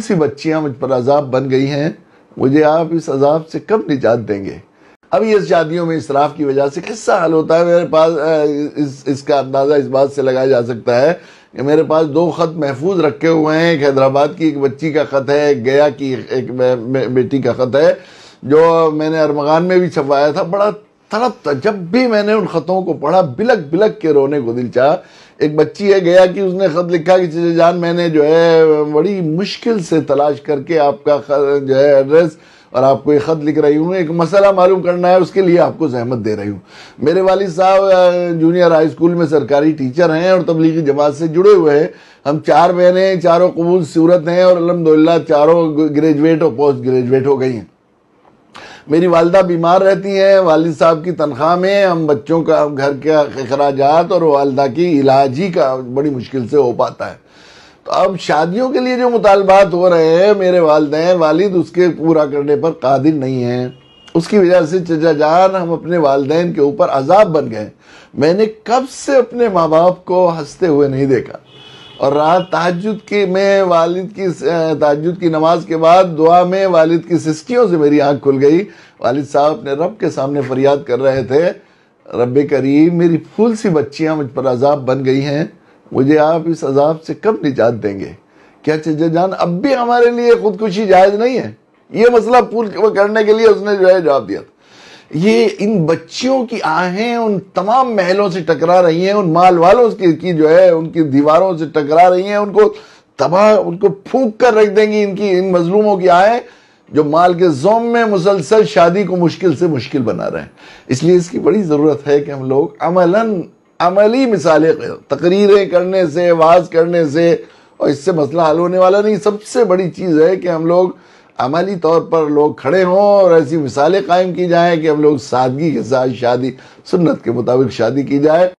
सी बच्चियां मुझ पर अजाब बन गई हैं मुझे आप इस अजाब से कब निजात देंगे अभी इस शादियों में इसराफ की वजह से किस्सा हल होता है मेरे पास इस, इसका अंदाज़ा इस बात से लगाया जा सकता है कि मेरे पास दो ख़त महफूज रखे हुए हैं एक हैदराबाद की एक बच्ची का ख़त है एक गया की एक बेटी का ख़त है जो मैंने अरमगान में भी छपवाया था बड़ा था जब भी मैंने उन खतों को पढ़ा बिलक बिलक के रोने को दिल चाह एक बच्ची है गया कि उसने खत लिखा कि चीजें जान मैंने जो है बड़ी मुश्किल से तलाश करके आपका जो है एड्रेस और आपको ये ख़त लिख रही हूँ एक मसला मालूम करना है उसके लिए आपको सहमत दे रही हूँ मेरे वाली साहब जूनियर हाई स्कूल में सरकारी टीचर हैं और तबलीगी जमात से जुड़े हुए हैं हम चार बहनें चारों कबूल सूरत हैं और अलहमदिल्ला चारों ग्रेजुएट और पोस्ट ग्रेजुएट हो गई हैं मेरी वालदा बीमार रहती हैं वालिद साहब की तनख्वाह में हम बच्चों का घर के अखराज और वालदा की इलाज ही का बड़ी मुश्किल से हो पाता है तो अब शादियों के लिए जो मुतालबात हो रहे हैं मेरे वालदे वालिद उसके पूरा करने पर कादिर नहीं हैं उसकी वजह से चचा जान हम अपने वालदेन के ऊपर अजाब बन गए मैंने कब से अपने माँ बाप को हंसते हुए नहीं देखा और रहा ताजुद की मैं वालिद की ताजुद की नमाज के बाद दुआ में वालिद की सिस्कियों से मेरी आंख खुल गई वालिद साहब अपने रब के सामने फरियाद कर रहे थे रब करीब मेरी फूल सी बच्चियाँ मुझ पर अजाब बन गई हैं मुझे आप इस अजाब से कब निजात देंगे क्या चजा जान अब भी हमारे लिए खुदकुशी जायज़ नहीं है ये मसला पूल करने के लिए उसने जो है जवाब दिया था ये इन बच्चियों की आहें उन तमाम महलों से टकरा रही हैं उन माल वालों की, जो है उनकी दीवारों से टकरा रही हैं उनको तबाह उनको फूक कर रख देंगी इनकी इन मजलूमों की आहें जो माल के जोम में मुसलसल शादी को मुश्किल से मुश्किल बना रहे हैं इसलिए इसकी बड़ी ज़रूरत है कि हम लोग अमलन अमली मिसालें तकरीरें करने से आवाज़ करने से और इससे मसला हल होने वाला नहीं सबसे बड़ी चीज़ है कि हम लोग अमली तौर पर लोग खड़े हों और ऐसी मिसालें कायम की जाएं कि हम लोग सादगी के साथ शादी सुन्नत के मुताबिक शादी की जाए